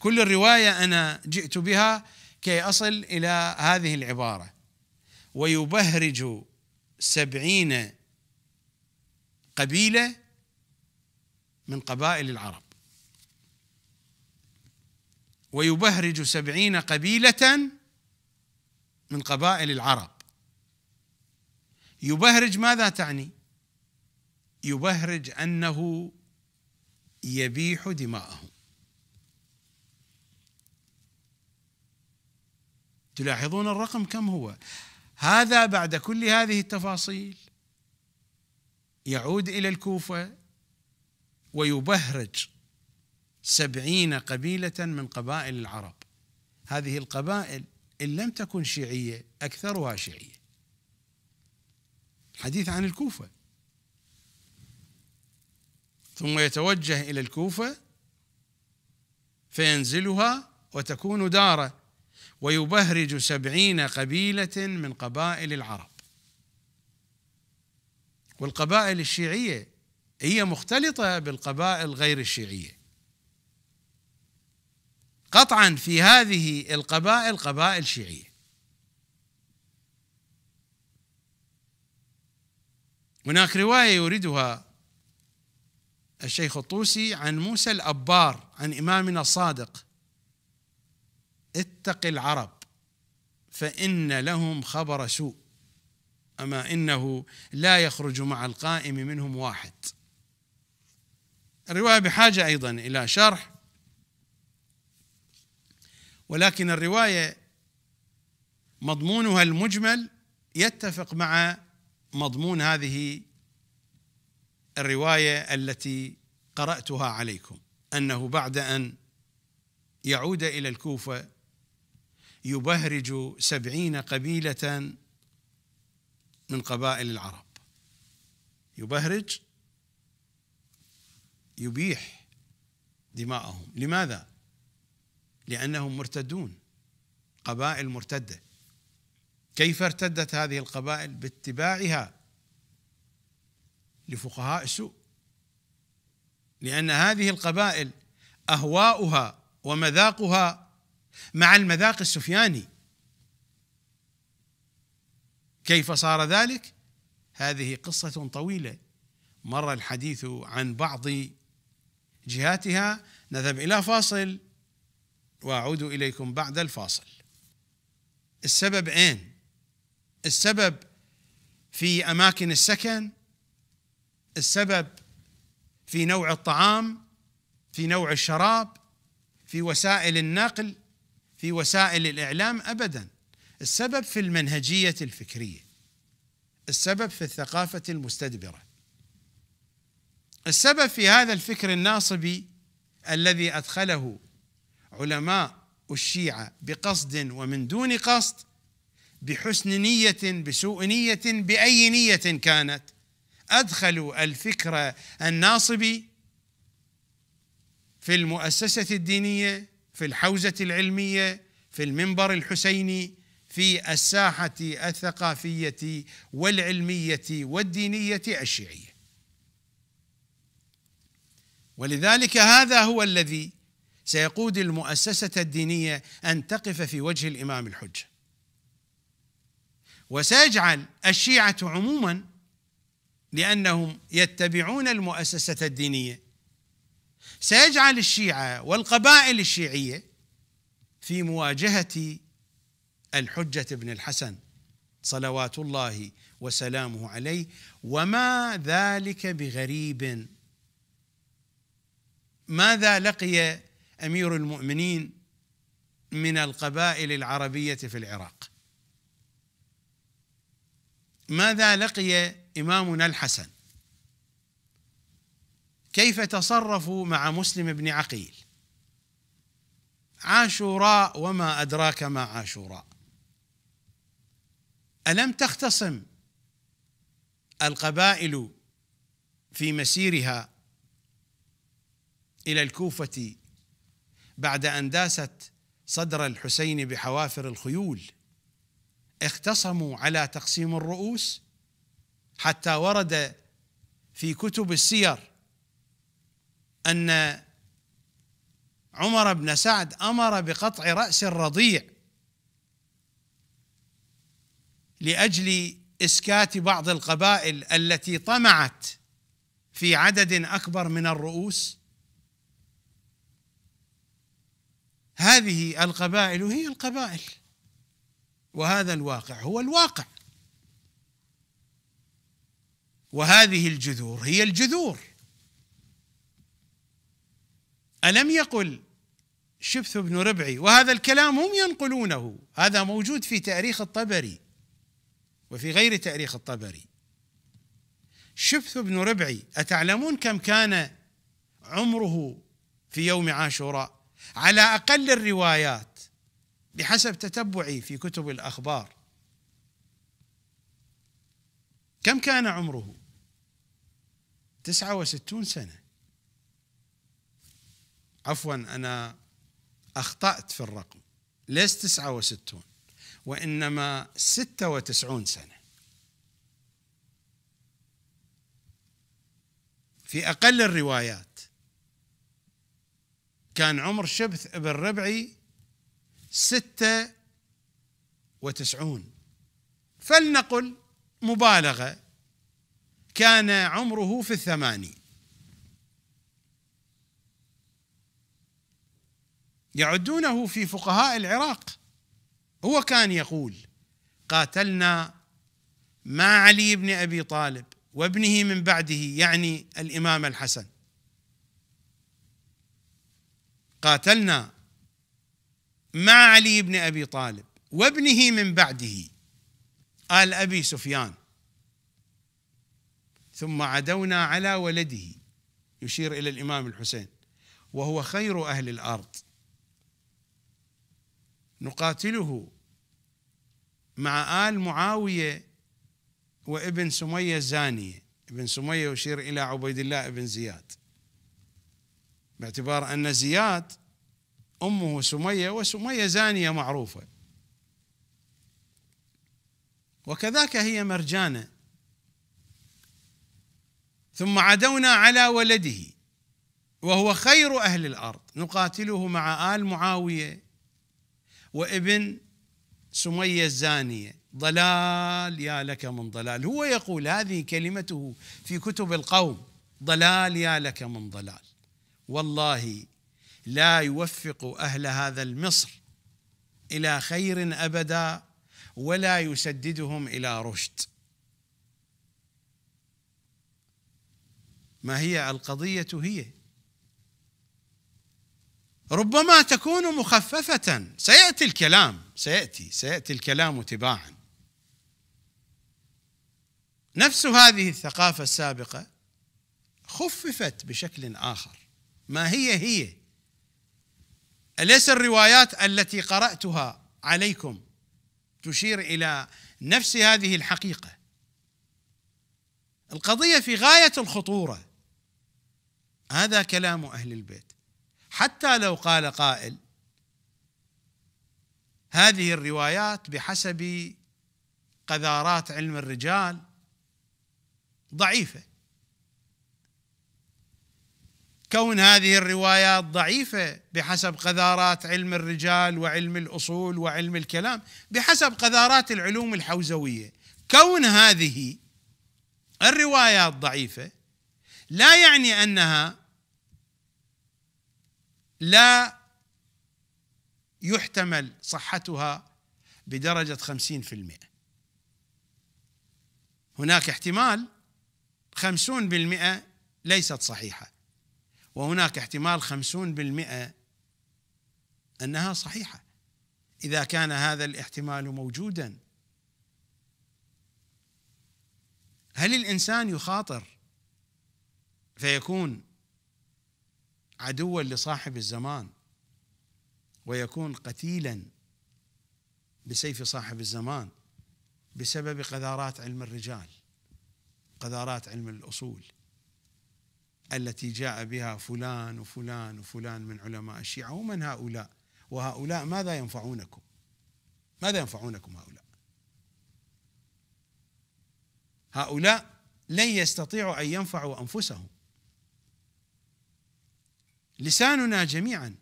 كل الروايه انا جئت بها كي اصل الى هذه العباره ويبهرج سبعين قبيله من قبائل العرب ويبهرج سبعين قبيله من قبائل العرب يبهرج ماذا تعني يبهرج انه يبيح دماءهم تلاحظون الرقم كم هو هذا بعد كل هذه التفاصيل يعود إلى الكوفة ويبهرج سبعين قبيلة من قبائل العرب هذه القبائل إن لم تكن شيعية أكثرها شيعية حديث عن الكوفة ثم يتوجه إلى الكوفة فينزلها وتكون داره ويبهرج سبعين قبيلة من قبائل العرب والقبائل الشيعية هي مختلطة بالقبائل غير الشيعية قطعا في هذه القبائل قبائل شيعية هناك رواية يريدها الشيخ الطوسي عن موسى الأبار عن إمامنا الصادق اتق العرب فإن لهم خبر سوء أما إنه لا يخرج مع القائم منهم واحد الرواية بحاجة أيضا إلى شرح ولكن الرواية مضمونها المجمل يتفق مع مضمون هذه الرواية التي قرأتها عليكم أنه بعد أن يعود إلى الكوفة يبهرج سبعين قبيلة من قبائل العرب يبهرج يبيح دماءهم لماذا؟ لأنهم مرتدون قبائل مرتدة كيف ارتدت هذه القبائل؟ باتباعها لفقهاء السوء لأن هذه القبائل أهواؤها ومذاقها مع المذاق السفياني كيف صار ذلك؟ هذه قصة طويلة مر الحديث عن بعض جهاتها نذهب إلى فاصل وأعود إليكم بعد الفاصل السبب أين؟ السبب في أماكن السكن السبب في نوع الطعام في نوع الشراب في وسائل النقل في وسائل الاعلام ابدا السبب في المنهجيه الفكريه السبب في الثقافه المستدبره السبب في هذا الفكر الناصبي الذي ادخله علماء الشيعه بقصد ومن دون قصد بحسن نيه بسوء نيه باي نيه كانت ادخلوا الفكر الناصبي في المؤسسه الدينيه في الحوزة العلمية في المنبر الحسيني في الساحة الثقافية والعلمية والدينية الشيعية ولذلك هذا هو الذي سيقود المؤسسة الدينية أن تقف في وجه الإمام الحجة وسيجعل الشيعة عموما لأنهم يتبعون المؤسسة الدينية سيجعل الشيعة والقبائل الشيعية في مواجهة الحجة ابن الحسن صلوات الله وسلامه عليه وما ذلك بغريب ماذا لقي امير المؤمنين من القبائل العربيه في العراق ماذا لقي امامنا الحسن كيف تصرفوا مع مسلم بن عقيل عاشوراء وما أدراك ما عاشوراء ألم تختصم القبائل في مسيرها إلى الكوفة بعد أن داست صدر الحسين بحوافر الخيول اختصموا على تقسيم الرؤوس حتى ورد في كتب السير ان عمر بن سعد امر بقطع راس الرضيع لاجل اسكات بعض القبائل التي طمعت في عدد اكبر من الرؤوس هذه القبائل هي القبائل وهذا الواقع هو الواقع وهذه الجذور هي الجذور ألم يقل شبث بن ربعي وهذا الكلام هم ينقلونه هذا موجود في تاريخ الطبري وفي غير تاريخ الطبري شبث بن ربعي أتعلمون كم كان عمره في يوم عاشوراء على أقل الروايات بحسب تتبعي في كتب الأخبار كم كان عمره تسعة وستون سنة عفوا أنا أخطأت في الرقم ليس 69 وإنما 96 سنة في أقل الروايات كان عمر شبث ابن ربعي ستة وتسعون فلنقل مبالغة كان عمره في الثمانين يعدونه في فقهاء العراق هو كان يقول قاتلنا مع علي بن ابي طالب وابنه من بعده يعني الامام الحسن قاتلنا مع علي بن ابي طالب وابنه من بعده ال ابي سفيان ثم عدونا على ولده يشير الى الامام الحسين وهو خير اهل الارض نقاتله مع آل معاوية وابن سمية الزانية ابن سمية يشير إلى عبيد الله بن زياد باعتبار أن زياد أمه سمية وسمية زانية معروفة وكذاك هي مرجانة ثم عدونا على ولده وهو خير أهل الأرض نقاتله مع آل معاوية وابن سمية الزانية ضلال يا لك من ضلال هو يقول هذه كلمته في كتب القوم ضلال يا لك من ضلال والله لا يوفق أهل هذا المصر إلى خير أبدا ولا يسددهم إلى رشد ما هي القضية هي ربما تكون مخففة سيأتي الكلام سيأتي سيأتي الكلام تباعا نفس هذه الثقافة السابقة خففت بشكل آخر ما هي هي أليس الروايات التي قرأتها عليكم تشير إلى نفس هذه الحقيقة القضية في غاية الخطورة هذا كلام أهل البيت حتى لو قال قائل هذه الروايات بحسب قذارات علم الرجال ضعيفه كون هذه الروايات ضعيفه بحسب قذارات علم الرجال وعلم الاصول وعلم الكلام بحسب قذارات العلوم الحوزويه كون هذه الروايات ضعيفه لا يعني انها لا يحتمل صحتها بدرجة خمسين في المئة هناك احتمال خمسون بالمئة ليست صحيحة وهناك احتمال خمسون بالمئة أنها صحيحة إذا كان هذا الاحتمال موجودا هل الإنسان يخاطر فيكون عدوا لصاحب الزمان ويكون قتيلا بسيف صاحب الزمان بسبب قذارات علم الرجال قذارات علم الاصول التي جاء بها فلان وفلان وفلان من علماء الشيعه ومن هؤلاء وهؤلاء ماذا ينفعونكم؟ ماذا ينفعونكم هؤلاء؟ هؤلاء لن يستطيعوا ان ينفعوا انفسهم لساننا جميعا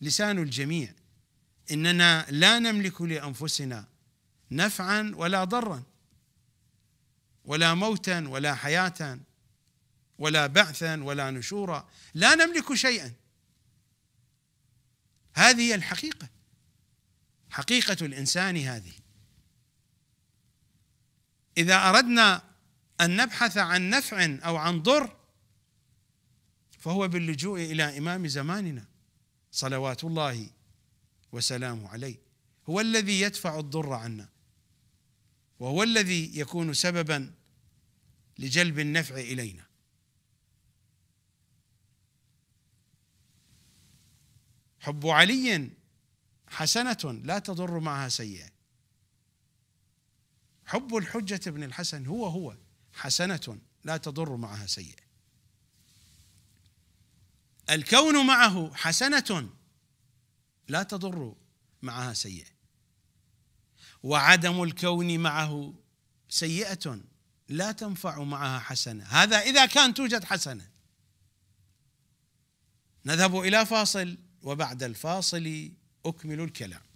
لسان الجميع اننا لا نملك لانفسنا نفعا ولا ضرا ولا موتا ولا حياه ولا بعثا ولا نشورا لا نملك شيئا هذه هي الحقيقه حقيقه الانسان هذه اذا اردنا ان نبحث عن نفع او عن ضر فهو باللجوء إلى إمام زماننا صلوات الله وسلامه عليه هو الذي يدفع الضر عنا وهو الذي يكون سببا لجلب النفع إلينا حب علي حسنة لا تضر معها سيئة حب الحجة بن الحسن هو هو حسنة لا تضر معها سيئة الكون معه حسنة لا تضر معها سيئة وعدم الكون معه سيئة لا تنفع معها حسنة هذا إذا كان توجد حسنة نذهب إلى فاصل وبعد الفاصل أكمل الكلام